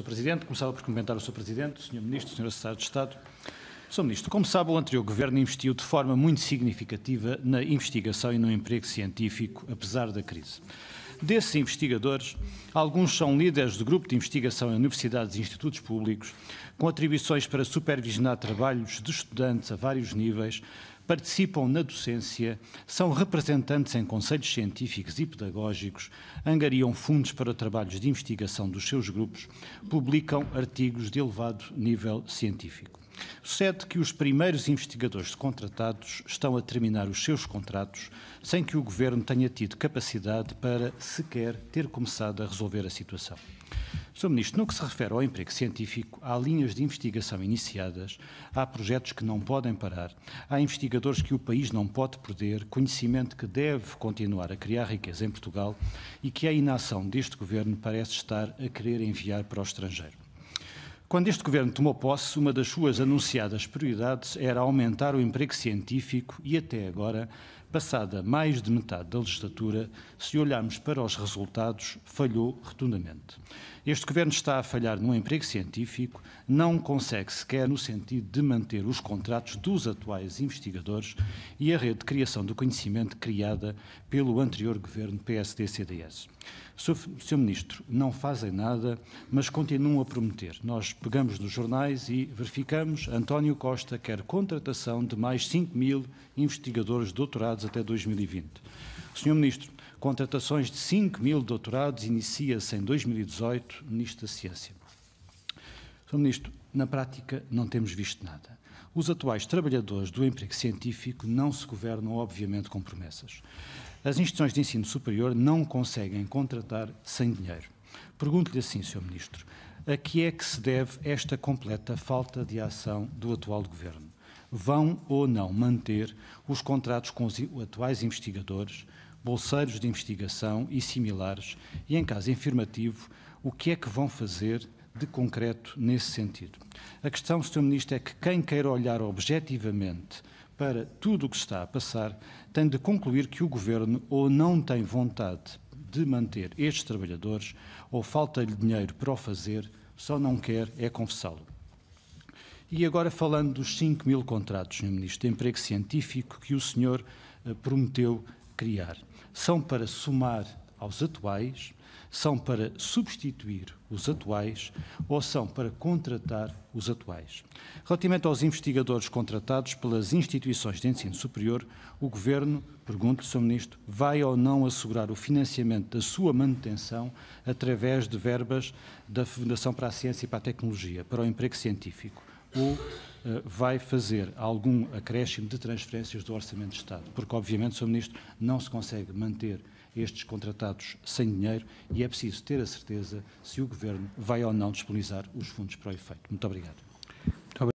Sr. Presidente. Começava por comentar o Sr. Presidente, Sr. Ministro, Sr. Assessor de Estado. Sr. Ministro, como sabe, o anterior Governo investiu de forma muito significativa na investigação e no emprego científico, apesar da crise. Desses investigadores, alguns são líderes de grupo de investigação em universidades e institutos públicos, com atribuições para supervisionar trabalhos de estudantes a vários níveis, participam na docência, são representantes em conselhos científicos e pedagógicos, angariam fundos para trabalhos de investigação dos seus grupos, publicam artigos de elevado nível científico. Sucede que os primeiros investigadores contratados estão a terminar os seus contratos sem que o Governo tenha tido capacidade para sequer ter começado a resolver a situação. Sr. Ministro, no que se refere ao emprego científico, há linhas de investigação iniciadas, há projetos que não podem parar, há investigadores que o país não pode perder, conhecimento que deve continuar a criar riqueza em Portugal e que a inação deste governo parece estar a querer enviar para o estrangeiro. Quando este governo tomou posse, uma das suas anunciadas prioridades era aumentar o emprego científico e até agora, passada mais de metade da legislatura, se olharmos para os resultados, falhou rotundamente. Este governo está a falhar no emprego científico, não consegue sequer no sentido de manter os contratos dos atuais investigadores e a rede de criação do conhecimento criada pelo anterior governo PSD-CDS. Sr. Ministro, não fazem nada, mas continuam a prometer. Nós pegamos nos jornais e verificamos. António Costa quer contratação de mais 5 mil investigadores doutorados até 2020. Sr. Ministro, contratações de 5 mil doutorados inicia-se em 2018 Ministro da Ciência. Sr. Ministro, na prática não temos visto nada. Os atuais trabalhadores do emprego científico não se governam, obviamente, com promessas. As instituições de ensino superior não conseguem contratar sem dinheiro. Pergunto-lhe assim, Sr. Ministro, a que é que se deve esta completa falta de ação do atual Governo? Vão ou não manter os contratos com os atuais investigadores, bolseiros de investigação e similares? E, em caso afirmativo, o que é que vão fazer de concreto nesse sentido. A questão, Sr. Ministro, é que quem queira olhar objetivamente para tudo o que está a passar tem de concluir que o Governo ou não tem vontade de manter estes trabalhadores ou falta-lhe dinheiro para o fazer, só não quer é confessá-lo. E agora falando dos 5 mil contratos, Sr. Ministro, de emprego científico que o senhor eh, prometeu criar. São para somar aos atuais, são para substituir os atuais ou são para contratar os atuais. Relativamente aos investigadores contratados pelas instituições de ensino superior, o Governo, pergunto-lhe, Sr. Ministro, vai ou não assegurar o financiamento da sua manutenção através de verbas da Fundação para a Ciência e para a Tecnologia, para o emprego científico? ou uh, eh, vai fazer algum acréscimo de transferências do Orçamento de Estado, porque obviamente, Sr. Ministro, não se consegue manter estes contratados sem dinheiro e é preciso ter a certeza se o Governo vai ou não disponibilizar os fundos para o efeito. Muito obrigado.